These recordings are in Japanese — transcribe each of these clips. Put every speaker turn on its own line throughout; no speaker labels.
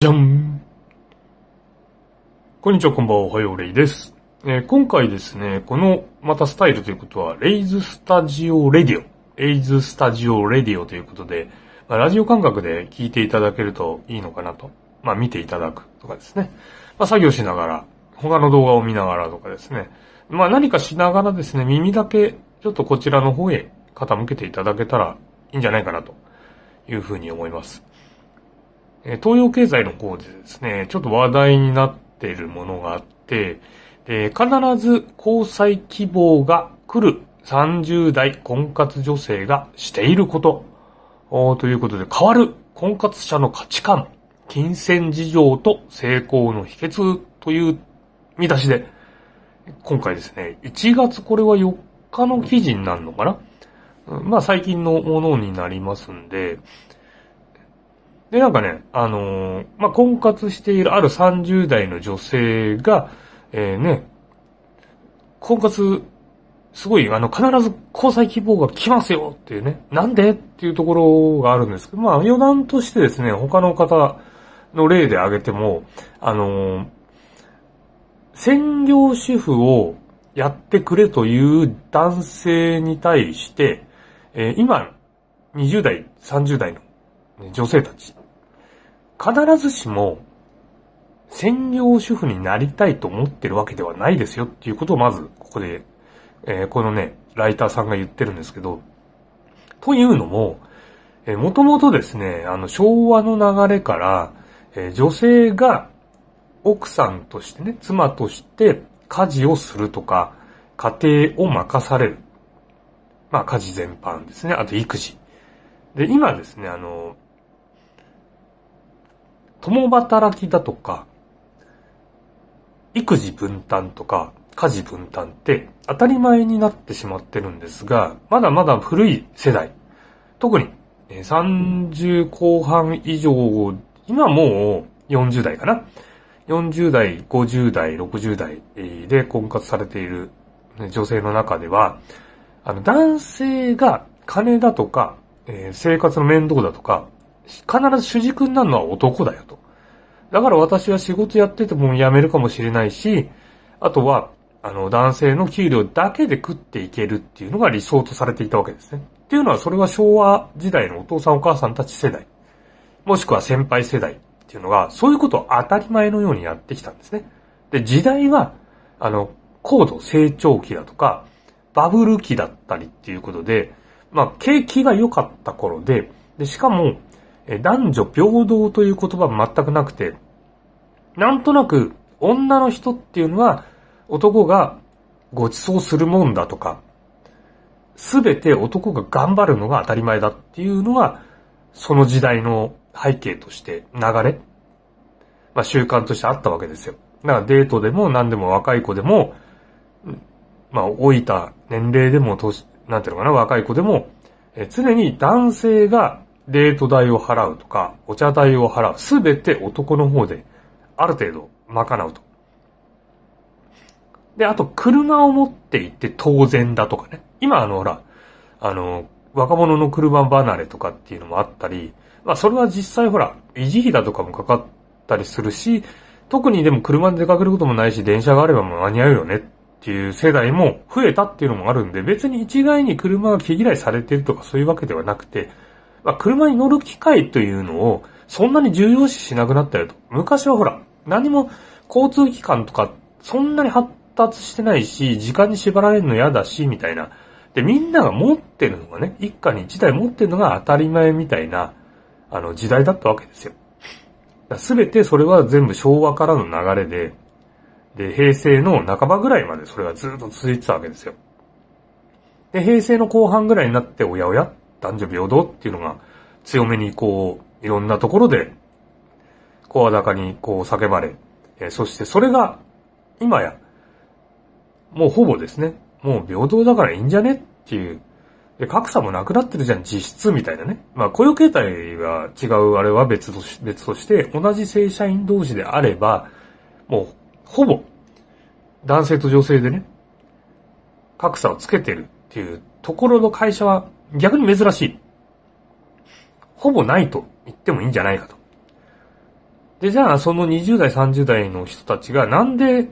じゃんこんにちは、こんばんは、おはよう、レイです、えー、今回ですね、この、またスタイルということは、レイズスタジオレディオ、レイズスタジオレディオということで、まあ、ラジオ感覚で聞いていただけるといいのかなと。まあ、見ていただくとかですね。まあ、作業しながら、他の動画を見ながらとかですね。まあ、何かしながらですね、耳だけ、ちょっとこちらの方へ傾けていただけたらいいんじゃないかなというふうに思います。東洋経済の方でですね、ちょっと話題になっているものがあって、で、必ず交際希望が来る30代婚活女性がしていること、ということで変わる婚活者の価値観、金銭事情と成功の秘訣という見出しで、今回ですね、1月これは4日の記事になるのかなまあ最近のものになりますんで、で、なんかね、あのー、まあ、婚活しているある30代の女性が、えー、ね、婚活、すごい、あの、必ず交際希望が来ますよっていうね、なんでっていうところがあるんですけど、まあ、余談としてですね、他の方の例で挙げても、あのー、専業主婦をやってくれという男性に対して、えー、今、20代、30代の女性たち、必ずしも、専業主婦になりたいと思ってるわけではないですよっていうことをまず、ここで、えー、このね、ライターさんが言ってるんですけど、というのも、えー、もともとですね、あの、昭和の流れから、えー、女性が奥さんとしてね、妻として家事をするとか、家庭を任される。まあ、家事全般ですね。あと育児。で、今ですね、あの、共働きだとか、育児分担とか、家事分担って当たり前になってしまってるんですが、まだまだ古い世代、特に30後半以上、今もう40代かな。40代、50代、60代で婚活されている女性の中では、あの、男性が金だとか、えー、生活の面倒だとか、必ず主軸になるのは男だよと。だから私は仕事やってても辞めるかもしれないし、あとは、あの、男性の給料だけで食っていけるっていうのが理想とされていたわけですね。っていうのは、それは昭和時代のお父さんお母さんたち世代、もしくは先輩世代っていうのが、そういうことを当たり前のようにやってきたんですね。で、時代は、あの、高度成長期だとか、バブル期だったりっていうことで、まあ、景気が良かった頃で、で、しかも、え男女平等という言葉も全くなくて、なんとなく女の人っていうのは男がご馳走するもんだとか、すべて男が頑張るのが当たり前だっていうのは、その時代の背景として流れ、まあ習慣としてあったわけですよ。だからデートでも何でも若い子でも、まあ老いた年齢でも、なんていうのかな、若い子でも、え常に男性がデート代を払うとか、お茶代を払う。すべて男の方で、ある程度、賄うと。で、あと、車を持って行って当然だとかね。今、あの、ほら、あの、若者の車離れとかっていうのもあったり、まあ、それは実際ほら、維持費だとかもかかったりするし、特にでも車で出かけることもないし、電車があればもう間に合うよねっていう世代も増えたっていうのもあるんで、別に一概に車が毛嫌いされてるとかそういうわけではなくて、まあ、車に乗る機会というのを、そんなに重要視しなくなったよと。昔はほら、何も交通機関とか、そんなに発達してないし、時間に縛られるの嫌だし、みたいな。で、みんなが持ってるのがね、一家に一台持ってるのが当たり前みたいな、あの、時代だったわけですよ。すべてそれは全部昭和からの流れで、で、平成の半ばぐらいまでそれがずっと続いてたわけですよ。で、平成の後半ぐらいになって、おやおや男女平等っていうのが強めにこう、いろんなところで、声高にこう叫ばれ、えそしてそれが、今や、もうほぼですね、もう平等だからいいんじゃねっていう、で格差もなくなってるじゃん、実質みたいなね。まあ雇用形態は違う、あれは別とし、別として、同じ正社員同士であれば、もう、ほぼ、男性と女性でね、格差をつけてるっていうところの会社は逆に珍しい。ほぼないと言ってもいいんじゃないかと。で、じゃあ、その20代、30代の人たちがなんで、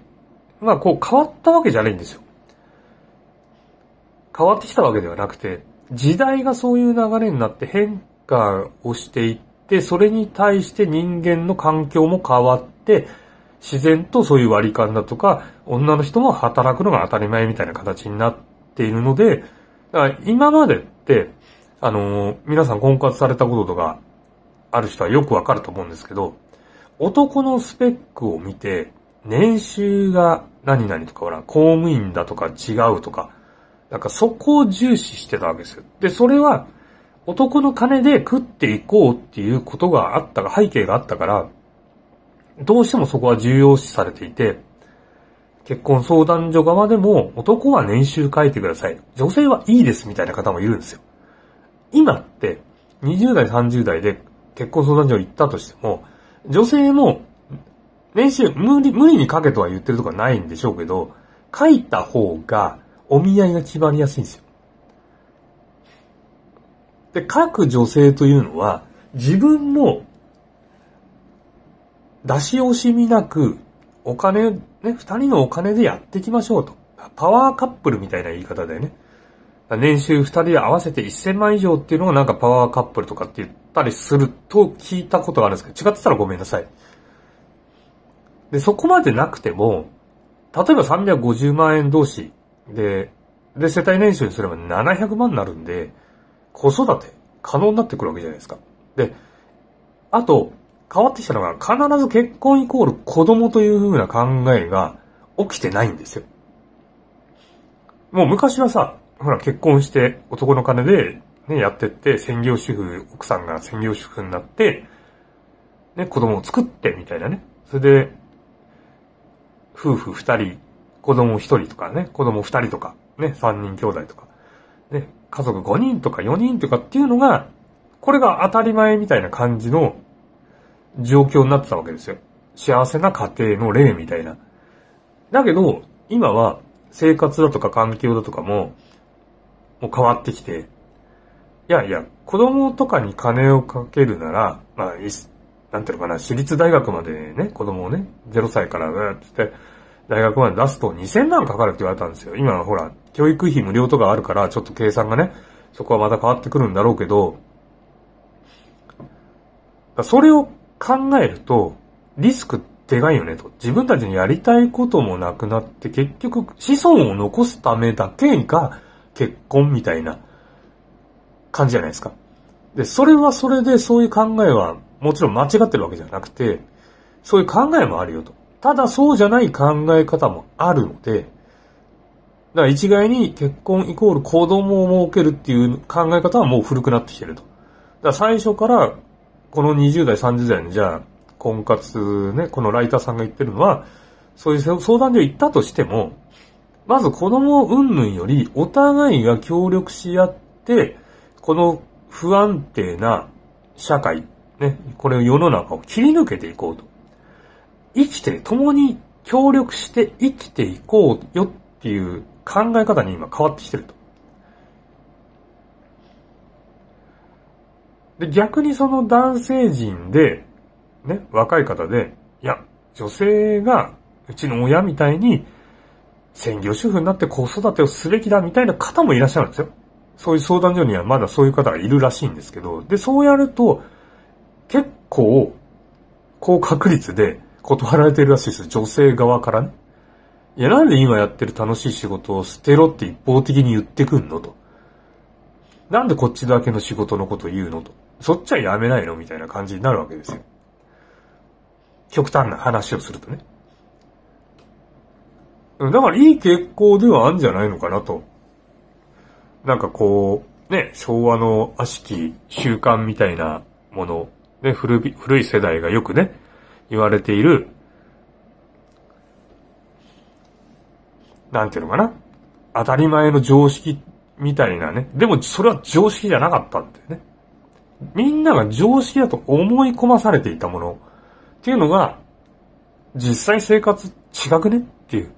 まあ、こう変わったわけじゃないんですよ。変わってきたわけではなくて、時代がそういう流れになって変化をしていって、それに対して人間の環境も変わって、自然とそういう割り勘だとか、女の人も働くのが当たり前みたいな形になっているので、だから今まで、あのー、皆さん婚活されたこととかある人はよくわかると思うんですけど、男のスペックを見て、年収が何々とか、ほら、公務員だとか違うとか、なんかそこを重視してたわけですよ。で、それは、男の金で食っていこうっていうことがあったが、背景があったから、どうしてもそこは重要視されていて、結婚相談所側でも、男は年収書いてください。女性はいいですみたいな方もいるんですよ。今って、20代、30代で結婚相談所行ったとしても、女性も、年収無理、無理に書けとは言ってるとかないんでしょうけど、書いた方が、お見合いが決まりやすいんですよ。で、書く女性というのは、自分の出し惜しみなく、お金ね、二人のお金でやっていきましょうと。パワーカップルみたいな言い方だよね。年収二人合わせて1000万以上っていうのがなんかパワーカップルとかって言ったりすると聞いたことがあるんですけど、違ってたらごめんなさい。で、そこまでなくても、例えば350万円同士で、で、世帯年収にすれば700万になるんで、子育て可能になってくるわけじゃないですか。で、あと、変わってきたのが、必ず結婚イコール子供というふうな考えが起きてないんですよ。もう昔はさ、ほら結婚して男の金でね、やってって、専業主婦、奥さんが専業主婦になって、ね、子供を作ってみたいなね。それで、夫婦二人、子供一人とかね、子供二人とか、ね、三人兄弟とか、ね、家族五人とか四人とかっていうのが、これが当たり前みたいな感じの状況になってたわけですよ。幸せな家庭の例みたいな。だけど、今は生活だとか環境だとかも、もう変わってきて、いやいや、子供とかに金をかけるなら、まあ、いなんていうのかな、私立大学までね、子供をね、0歳から、つって、大学まで出すと2000万かかるって言われたんですよ。今はほら、教育費無料とかあるから、ちょっと計算がね、そこはまた変わってくるんだろうけど、それを考えると、リスクでかいよねと。自分たちにやりたいこともなくなって、結局子孫を残すためだけが結婚みたいな感じじゃないですか。で、それはそれでそういう考えはもちろん間違ってるわけじゃなくて、そういう考えもあるよと。ただそうじゃない考え方もあるので、だから一概に結婚イコール子供を設けるっていう考え方はもう古くなってきてると。だから最初からこの20代、30代にじゃあ、婚活ね、このライターさんが言ってるのは、そういう相談所行ったとしても、まず子供云々より、お互いが協力し合って、この不安定な社会、ね、これを世の中を切り抜けていこうと。生きて、共に協力して生きていこうよっていう考え方に今変わってきてると。で、逆にその男性陣で、ね、若い方で、いや、女性が、うちの親みたいに、専業主婦になって子育てをすべきだみたいな方もいらっしゃるんですよ。そういう相談所にはまだそういう方がいるらしいんですけど、で、そうやると、結構、高確率で断られてるらしいです。女性側からね。いや、なんで今やってる楽しい仕事を捨てろって一方的に言ってくんのと。なんでこっちだけの仕事のこと言うのと。そっちはやめないのみたいな感じになるわけですよ。極端な話をするとね。だからいい傾向ではあるんじゃないのかなと。なんかこう、ね、昭和の悪しき習慣みたいなもの、ね、古古い世代がよくね、言われている、なんていうのかな。当たり前の常識みたいなね。でもそれは常識じゃなかったんだよね。みんなが常識だと思い込まされていたものっていうのが、実際生活違くねっていう。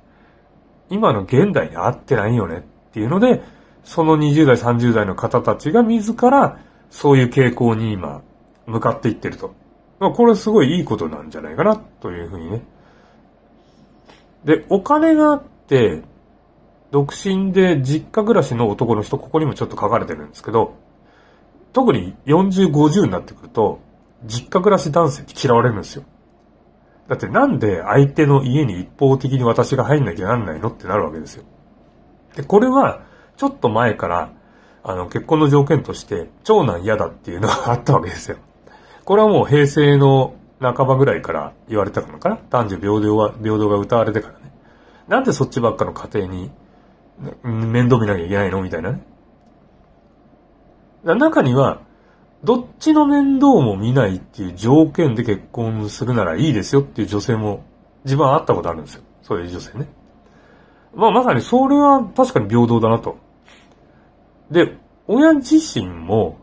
今の現代に合ってないよねっていうので、その20代、30代の方たちが自らそういう傾向に今向かっていってると。まあ、これすごいいいことなんじゃないかなというふうにね。で、お金があって、独身で実家暮らしの男の人、ここにもちょっと書かれてるんですけど、特に40、50になってくると、実家暮らし男性って嫌われるんですよ。だってなんで相手の家に一方的に私が入んなきゃなんないのってなるわけですよ。で、これは、ちょっと前から、あの、結婚の条件として、長男嫌だっていうのがあったわけですよ。これはもう平成の半ばぐらいから言われたのかな男女平等は、平等が歌われてからね。なんでそっちばっかの家庭に、面倒見なきゃいけないのみたいなね。中には、どっちの面倒も見ないっていう条件で結婚するならいいですよっていう女性も、自分は会ったことあるんですよ。そういう女性ね。まあまさにそれは確かに平等だなと。で、親自身も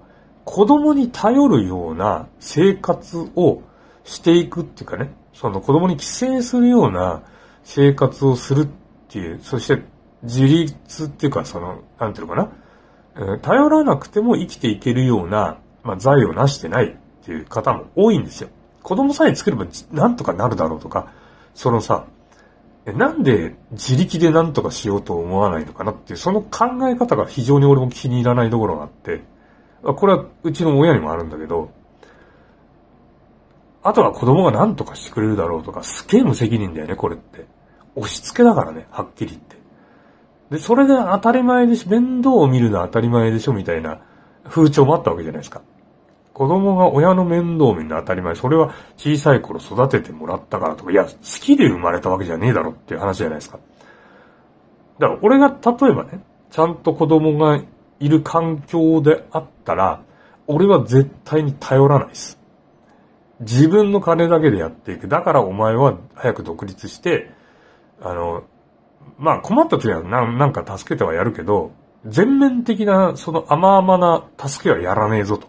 子供に頼るような生活をしていくっていうかね、その子供に寄生するような生活をするっていう、そして自立っていうかその、なんていうのかな、頼らなくても生きていけるような、まあ、財を成してないっていう方も多いんですよ。子供さえ作ればなんとかなるだろうとか、そのさ、なんで自力でなんとかしようと思わないのかなっていう、その考え方が非常に俺も気に入らないところがあって、これはうちの親にもあるんだけど、あとは子供が何とかしてくれるだろうとか、すげえ無責任だよね、これって。押し付けだからね、はっきり言って。で、それで当たり前でし、面倒を見るのは当たり前でしょみたいな風潮もあったわけじゃないですか。子供が親の面倒を見るのは当たり前。それは小さい頃育ててもらったからとか、いや、好きで生まれたわけじゃねえだろっていう話じゃないですか。だから俺が例えばね、ちゃんと子供がいる環境であったら、俺は絶対に頼らないです。自分の金だけでやっていく。だからお前は早く独立して、あの、まあ困った時はななんか助けてはやるけど、全面的なその甘々な助けはやらねえぞと。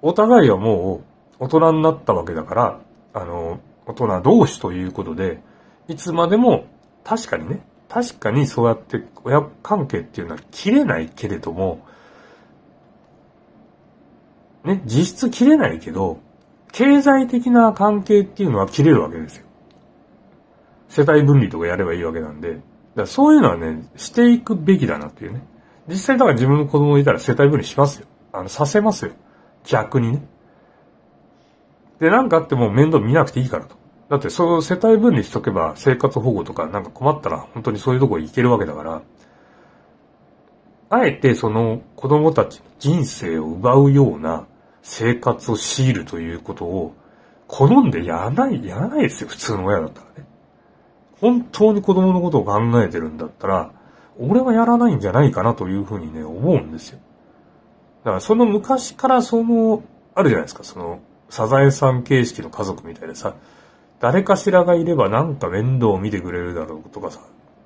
お互いはもう大人になったわけだから、あの、大人同士ということで、いつまでも確かにね、確かにそうやって親関係っていうのは切れないけれども、ね、実質切れないけど、経済的な関係っていうのは切れるわけですよ。世帯分離とかやればいいわけなんで、だからそういうのはね、していくべきだなっていうね。実際だから自分の子供いたら世帯分離しますよ。あの、させますよ。逆にね。で、なんかあっても面倒見なくていいからと。だって、その世帯分離しとけば生活保護とかなんか困ったら本当にそういうとこ行けるわけだから、あえてその子供たちの人生を奪うような生活を強いるということを好んでやらない、やらないですよ、普通の親だったらね。本当に子供のことを考えてるんだったら、俺はやらないんじゃないかなというふうにね、思うんですよ。だからその昔からその、あるじゃないですか、その、サザエさん形式の家族みたいでさ、誰かしらがいればなんか面倒を見てくれるだろうとかさ、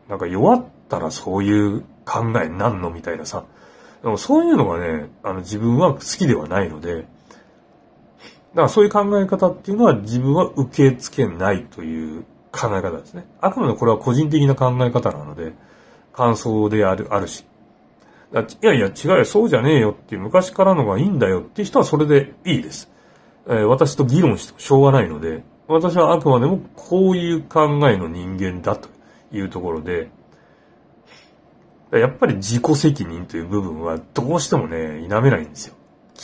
なんか弱ったらそういう考えになんのみたいなさ、でもそういうのがね、あの自分は好きではないので、だからそういう考え方っていうのは自分は受け付けないという考え方ですね。あくまでこれは個人的な考え方なので、感想である、あるし。いやいや、違うよ、そうじゃねえよっていう昔からのがいいんだよって人はそれでいいです。えー、私と議論してもしょうがないので、私はあくまでもこういう考えの人間だというところで、やっぱり自己責任という部分はどうしてもね、否めないんですよ。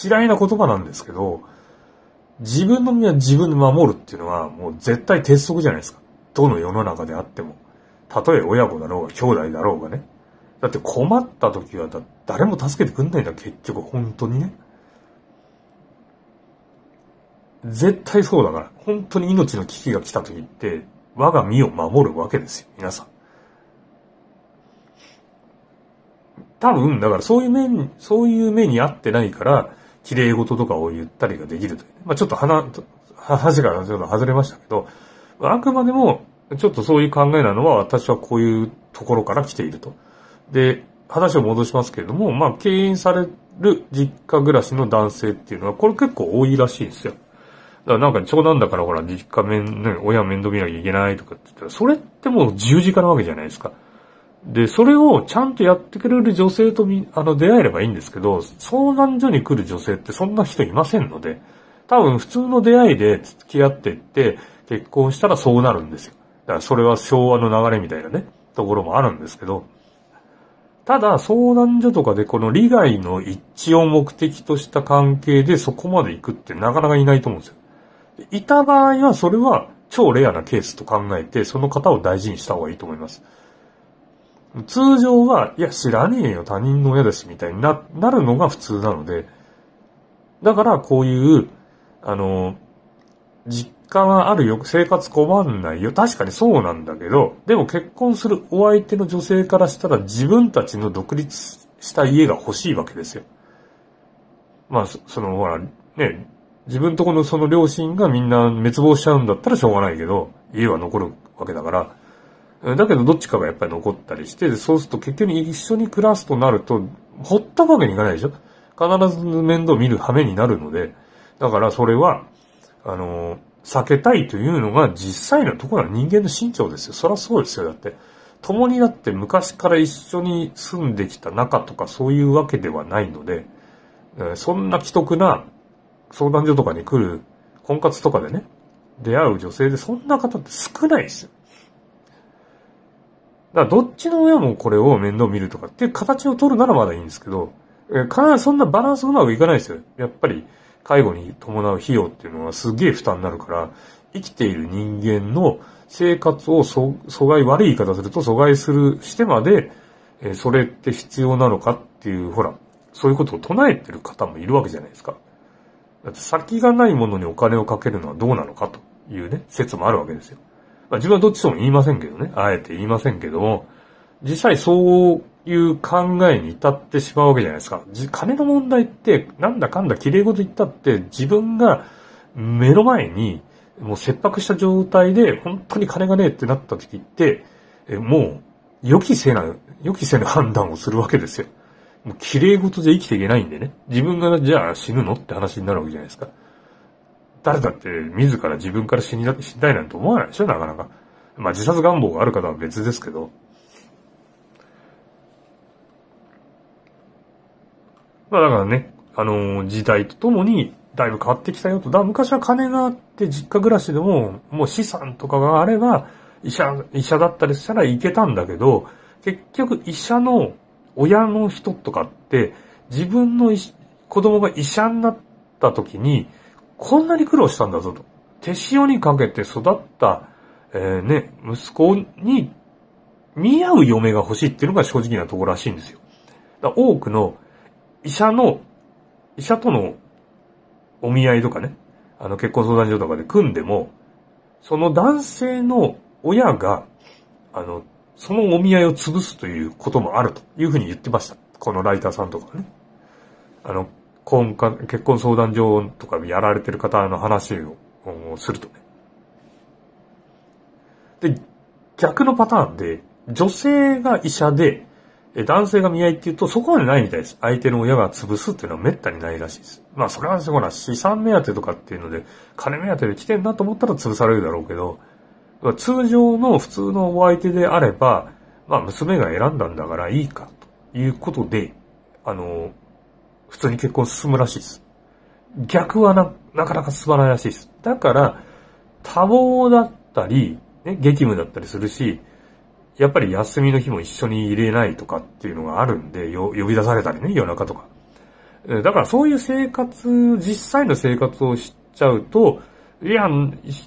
嫌いな言葉なんですけど、自分の身は自分で守るっていうのはもう絶対鉄則じゃないですか。どの世の中であっても、たとえ親子だろうが兄弟だろうがね。だって困った時はだ誰も助けてくんないんだ、結局、本当にね。絶対そうだから、本当に命の危機が来た時って、我が身を守るわけですよ、皆さん。多分、だからそういう面、そういう目に合ってないから、綺麗事とかを言ったりができるという、ね。まあちょっと話、話がちょっと外れましたけど、あくまでも、ちょっとそういう考えなのは、私はこういうところから来ていると。で、話を戻しますけれども、まあ、敬遠される実家暮らしの男性っていうのは、これ結構多いらしいんですよ。だからなんか長男だからほら、実家面、ね、親面倒見なきゃいけないとかって言ったら、それってもう十字架なわけじゃないですか。で、それをちゃんとやってくれる女性とみ、あの、出会えればいいんですけど、相談所に来る女性ってそんな人いませんので、多分普通の出会いで付き合ってって、結婚したらそうなるんですよ。だからそれは昭和の流れみたいなね、ところもあるんですけど、ただ相談所とかでこの利害の一致を目的とした関係でそこまで行くってなかなかいないと思うんですよ。いた場合はそれは超レアなケースと考えて、その方を大事にした方がいいと思います。通常は、いや、知らねえよ、他人の親だし、みたいにな、なるのが普通なので、だから、こういう、あの、実果があるよ、生活困んないよ。確かにそうなんだけど、でも結婚するお相手の女性からしたら自分たちの独立した家が欲しいわけですよ。まあ、その、ほら、ね、自分とこのその両親がみんな滅亡しちゃうんだったらしょうがないけど、家は残るわけだから、だけどどっちかがやっぱり残ったりして、そうすると結局一緒に暮らすとなると、ほったわけにいかないでしょ必ず面倒見る羽目になるので、だからそれは、あの、避けたいというのが実際のところは人間の身長ですよ。そりゃそうですよ。だって。共にだって昔から一緒に住んできた仲とかそういうわけではないので、そんな既得な相談所とかに来る婚活とかでね、出会う女性でそんな方って少ないですよ。だからどっちの親もこれを面倒見るとかっていう形を取るならまだいいんですけど、え、必ずそんなバランスうまくいかないですよ。やっぱり、介護に伴う費用っていうのはすげえ負担になるから、生きている人間の生活を阻害、悪い言い方すると阻害する、してまで、えそれって必要なのかっていう、ほら、そういうことを唱えてる方もいるわけじゃないですか。だって先がないものにお金をかけるのはどうなのかというね、説もあるわけですよ。まあ、自分はどっちとも言いませんけどね、あえて言いませんけども、実際そういう考えに至ってしまうわけじゃないですか。金の問題って、なんだかんだ綺麗事言ったって、自分が目の前に、もう切迫した状態で、本当に金がねえってなった時って、もう、予期せな、予期せぬ判断をするわけですよ。もう綺麗事じゃ生きていけないんでね。自分が、じゃあ死ぬのって話になるわけじゃないですか。誰だって、自ら自分から死に死にたいなんて思わないでしょ、なかなか。まあ自殺願望がある方は別ですけど。まあだからね、あのー、時代とともにだいぶ変わってきたよと。だ昔は金があって実家暮らしでも、もう資産とかがあれば、医者、医者だったりしたら行けたんだけど、結局医者の親の人とかって、自分の子供が医者になった時に、こんなに苦労したんだぞと。手塩にかけて育った、えー、ね、息子に見合う嫁が欲しいっていうのが正直なところらしいんですよ。だ多くの医者の、医者とのお見合いとかね、あの結婚相談所とかで組んでも、その男性の親が、あの、そのお見合いを潰すということもあるというふうに言ってました。このライターさんとかね。あの、婚か結婚相談所とかやられてる方の話をするとね。で、逆のパターンで、女性が医者で、え男性が見合いって言うとそこまでないみたいです。相手の親が潰すっていうのは滅多にないらしいです。まあそれはほら資産目当てとかっていうので、金目当てで来てんなと思ったら潰されるだろうけど、通常の普通のお相手であれば、まあ娘が選んだんだからいいかということで、あの、普通に結婚進むらしいです。逆はな、なかなか進まないらしいです。だから、多忙だったり、ね、激務だったりするし、やっぱり休みの日も一緒に入れないとかっていうのがあるんで、呼び出されたりね、夜中とか。だからそういう生活、実際の生活をしちゃうと、いや、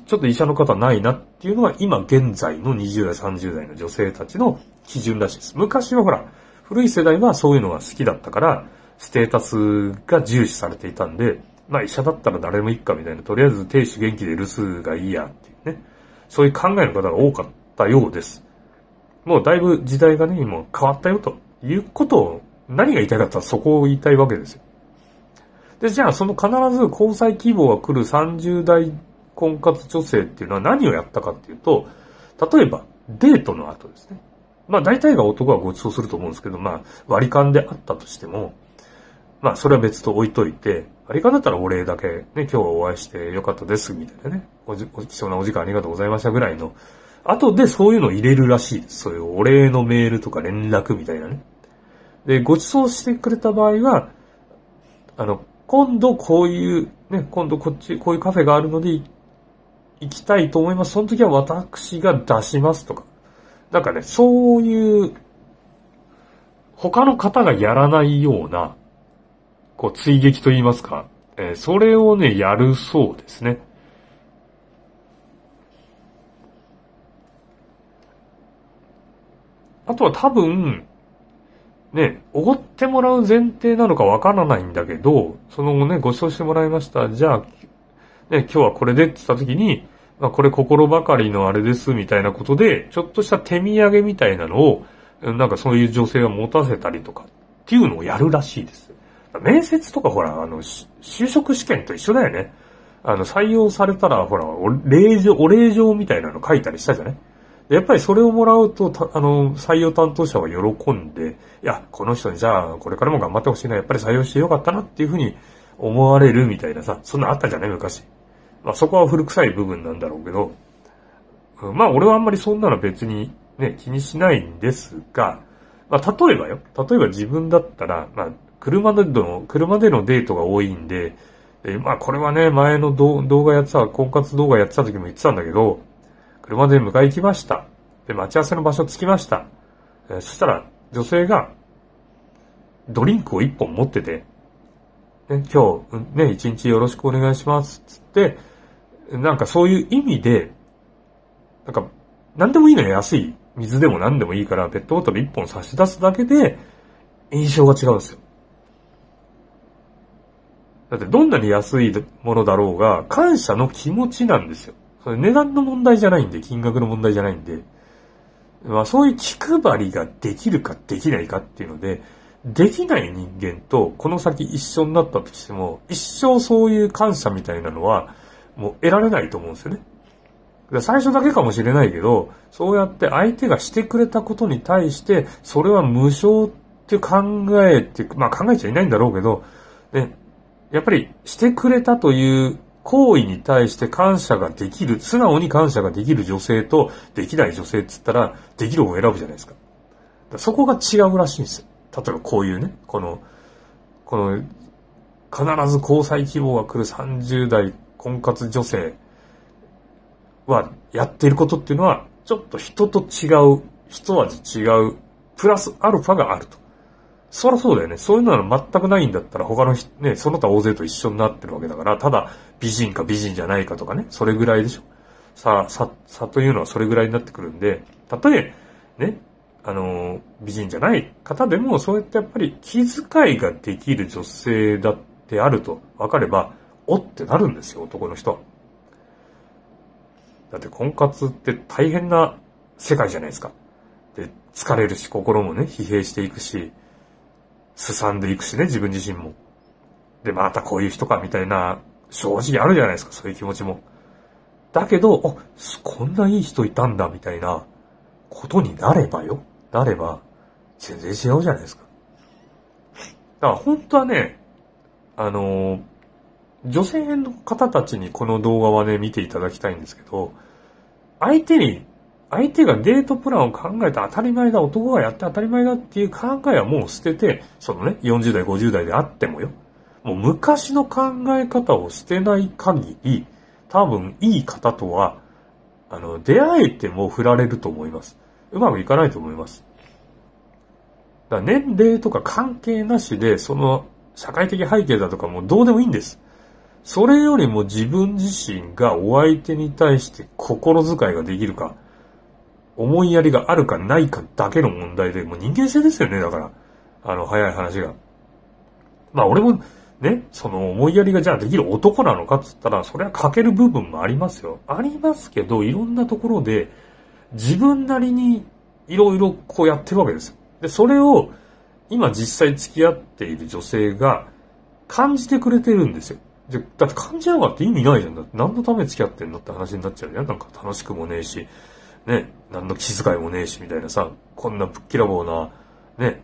ちょっと医者の方ないなっていうのは今現在の20代、30代の女性たちの基準らしいです。昔はほら、古い世代はそういうのが好きだったから、ステータスが重視されていたんで、まあ医者だったら誰もいっかみたいな、とりあえず亭主元気で留守がいいやっていうね、そういう考えの方が多かったようです。もうだいぶ時代がね、もう変わったよということを、何が言いたいかったらそこを言いたいわけですよ。で、じゃあその必ず交際希望が来る30代婚活女性っていうのは何をやったかっていうと、例えばデートの後ですね。まあ大体が男はご馳走すると思うんですけど、まあ割り勘であったとしても、まあそれは別と置いといて、割り勘だったらお礼だけ、ね、今日はお会いしてよかったです、みたいなね。おじ、貴重なお時間ありがとうございましたぐらいの後でそういうのを入れるらしいです。そういうお礼のメールとか連絡みたいなね。で、ご馳走してくれた場合は、あの、今度こういう、ね、今度こっち、こういうカフェがあるので行きたいと思います。その時は私が出しますとか。なんかね、そういう、他の方がやらないような、こう、追撃と言いますか、えー、それをね、やるそうですね。あとは多分、ね、おごってもらう前提なのかわからないんだけど、その後ね、ご馳走してもらいました。じゃあ、ね、今日はこれでって言った時に、まあ、これ心ばかりのあれです、みたいなことで、ちょっとした手土産みたいなのを、なんかそういう女性が持たせたりとか、っていうのをやるらしいです。面接とかほら、あの、就職試験と一緒だよね。あの、採用されたら、ほら、お礼状、お礼状みたいなの書いたりしたじゃないやっぱりそれをもらうと、あの、採用担当者は喜んで、いや、この人にじゃあ、これからも頑張ってほしいな、やっぱり採用してよかったなっていうふうに思われるみたいなさ、そんなあったじゃない昔。まあそこは古臭い部分なんだろうけど、うん、まあ俺はあんまりそんなの別にね、気にしないんですが、まあ例えばよ、例えば自分だったら、まあ車での、車でのデートが多いんで、えまあこれはね、前の動画やってた、婚活動画やってた時も言ってたんだけど、車で迎え行きました。で、待ち合わせの場所着きました。えー、そしたら、女性が、ドリンクを1本持ってて、ね、今日、ね、一日よろしくお願いします。つって、なんかそういう意味で、なんか、なんでもいいのよ、安い。水でも何でもいいから、ペットボトル1本差し出すだけで、印象が違うんですよ。だって、どんなに安いものだろうが、感謝の気持ちなんですよ。それ値段の問題じゃないんで、金額の問題じゃないんで、まあそういう気配りができるかできないかっていうので、できない人間とこの先一緒になったとしても、一生そういう感謝みたいなのは、もう得られないと思うんですよね。最初だけかもしれないけど、そうやって相手がしてくれたことに対して、それは無償って考えて、まあ考えちゃいないんだろうけど、ね、やっぱりしてくれたという行為に対して感謝ができる、素直に感謝ができる女性とできない女性っつったら、できる方を選ぶじゃないですか。かそこが違うらしいんですよ。例えばこういうね、この、この、必ず交際希望が来る30代婚活女性はやっていることっていうのは、ちょっと人と違う、一味違う、プラスアルファがあると。そりゃそうだよね。そういうのは全くないんだったら他のね、その他大勢と一緒になってるわけだから、ただ美人か美人じゃないかとかね、それぐらいでしょ。さあ、さ、差というのはそれぐらいになってくるんで、たとえ、ね、あの、美人じゃない方でも、そうやってやっぱり気遣いができる女性だってあると分かれば、おってなるんですよ、男の人は。だって婚活って大変な世界じゃないですか。で、疲れるし、心もね、疲弊していくし、すさんでいくしね、自分自身も。で、またこういう人か、みたいな、正直あるじゃないですか、そういう気持ちも。だけど、あ、こんないい人いたんだ、みたいな、ことになればよ。なれば、全然違うじゃないですか。だから本当はね、あのー、女性の方たちにこの動画はね、見ていただきたいんですけど、相手に相手がデートプランを考えた当たり前だ、男がやって当たり前だっていう考えはもう捨てて、そのね、40代、50代であってもよ。もう昔の考え方を捨てない限り、多分いい方とは、あの、出会えても振られると思います。うまくいかないと思います。だ年齢とか関係なしで、その社会的背景だとかもどうでもいいんです。それよりも自分自身がお相手に対して心遣いができるか、思いやりがあるかないかだけの問題で、もう人間性ですよね、だから。あの、早い話が。まあ俺も、ね、その思いやりがじゃあできる男なのかっつったら、それは欠ける部分もありますよ。ありますけど、いろんなところで、自分なりにいろいろこうやってるわけですよ。で、それを、今実際付き合っている女性が感じてくれてるんですよ。だって感じながって意味ないじゃん。だって何のため付き合ってんのって話になっちゃうじゃん。なんか楽しくもねえし、ね、何の気遣いもねえし、みたいなさ、こんなぶっきらぼうな、ね、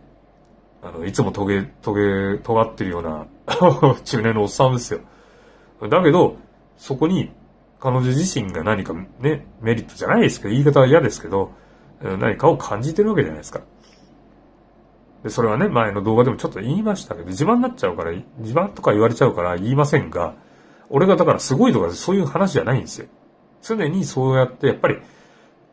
あの、いつもトゲ、トゲ、尖ってるような 中年のおっさんですよ。だけど、そこに、彼女自身が何かね、メリットじゃないですけど、言い方は嫌ですけど、何かを感じてるわけじゃないですか。で、それはね、前の動画でもちょっと言いましたけど、自慢になっちゃうから、自慢とか言われちゃうから言いませんが、俺がだからすごいとかそういう話じゃないんですよ。常にそうやって、やっぱり、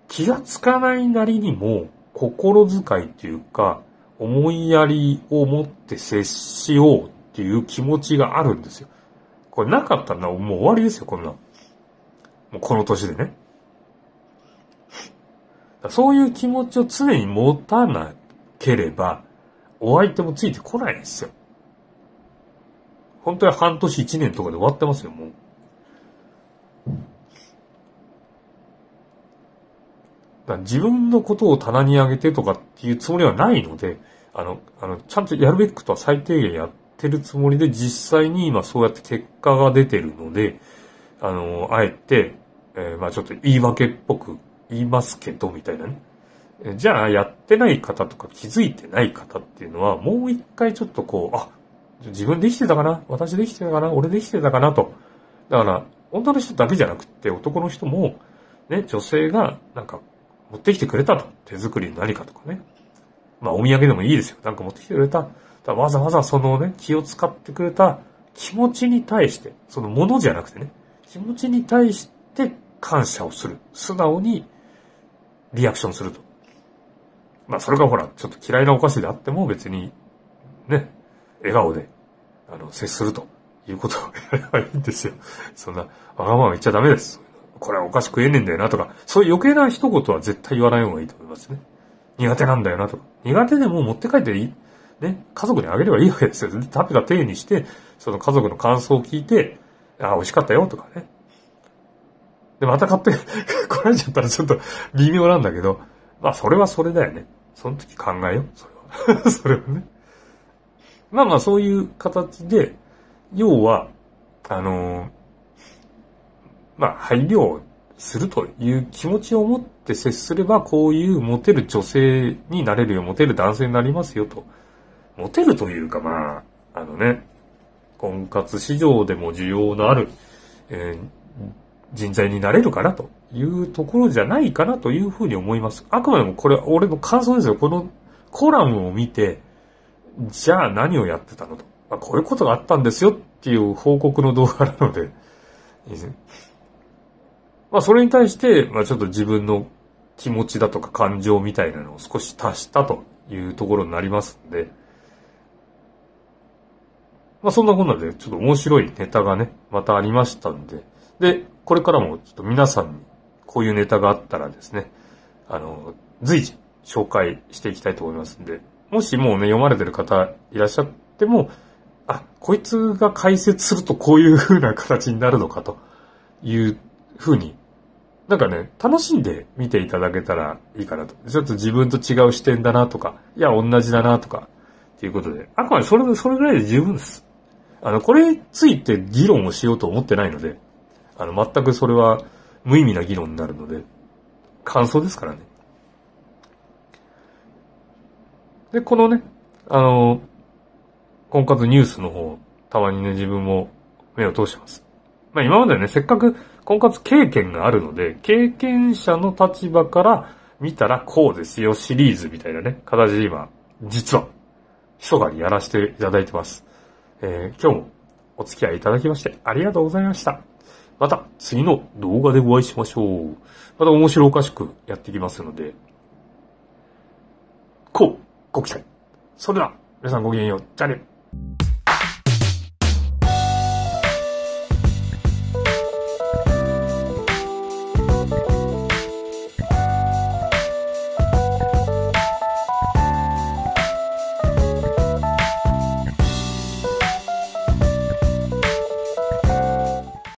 気がつかないなりにも心遣いというか、思いやりを持って接しようっていう気持ちがあるんですよ。これなかったらもう終わりですよ、こんな。もうこの年でね。そういう気持ちを常に持たなければ、お相手もついてこないんですよ。本当は半年一年とかで終わってますよ、もう。だ自分のことを棚に上げてとかっていうつもりはないので、あの、あの、ちゃんとやるべきことは最低限やってるつもりで、実際に今そうやって結果が出てるので、あの、あえて、えー、まあちょっと言い訳っぽく言いますけど、みたいなね。じゃあ、やってない方とか気づいてない方っていうのは、もう一回ちょっとこう、あ、自分できてたかな私できてたかな俺できてたかなと。だから、女の人だけじゃなくて、男の人も、ね、女性が、なんか持ってきてくれたと。手作りの何かとかね。まあ、お土産でもいいですよ。なんか持ってきてくれた。わざわざそのね、気を使ってくれた気持ちに対して、そのものじゃなくてね、気持ちに対して感謝をする。素直にリアクションすると。まあ、それがほら、ちょっと嫌いなお菓子であっても別に、ね、笑顔で、あの、接するということをやればいいんですよ。そんな、わがまま言っちゃダメです。これはお菓子食えねえんだよなとか、そういう余計な一言は絶対言わない方がいいと思いますね。苦手なんだよなとか。苦手でも持って帰っていい。ね、家族にあげればいいわけですよ。食べた手にして、その家族の感想を聞いて、あ、美味しかったよとかね。で、また買って 来られちゃったらちょっと微妙なんだけど、まあそれはそれだよね。その時考えよう、それは。それはね。まあまあそういう形で、要は、あのーまあ、配慮するという気持ちを持って接すれば、こういうモテる女性になれるよ、モテる男性になりますよと。モテるというか、まあ、あのね、婚活市場でも需要のある、えー、人材になれるかなというところじゃないかなというふうに思います。あくまでもこれは俺の感想ですよ。このコラムを見て、じゃあ何をやってたのと。まあ、こういうことがあったんですよっていう報告の動画なので、まあそれに対して、まあちょっと自分の気持ちだとか感情みたいなのを少し足したというところになりますんで、まあそんなこんなでちょっと面白いネタがね、またありましたんで、で、これからもちょっと皆さんにこういうネタがあったらですね、あの、随時紹介していきたいと思いますんで、もしもうね、読まれてる方いらっしゃっても、あ、こいつが解説するとこういう風な形になるのかという風に、なんかね、楽しんで見ていただけたらいいかなと。ちょっと自分と違う視点だなとか、いや、同じだなとか、っていうことで、あくまでそれ、それぐらいで十分です。あの、これについて議論をしようと思ってないので、あの、全くそれは無意味な議論になるので、感想ですからね。で、このね、あの、婚活ニュースの方、たまにね、自分も目を通します。まあ今までね、せっかく婚活経験があるので、経験者の立場から見たらこうですよシリーズみたいなね、形で今、実は、密かにやらせていただいてます。えー、今日もお付き合いいただきましてありがとうございました。また次の動画でお会いしましょう。また面白おかしくやっていきますので、こうご期待。それでは、皆さんごきげんよう。じゃあね。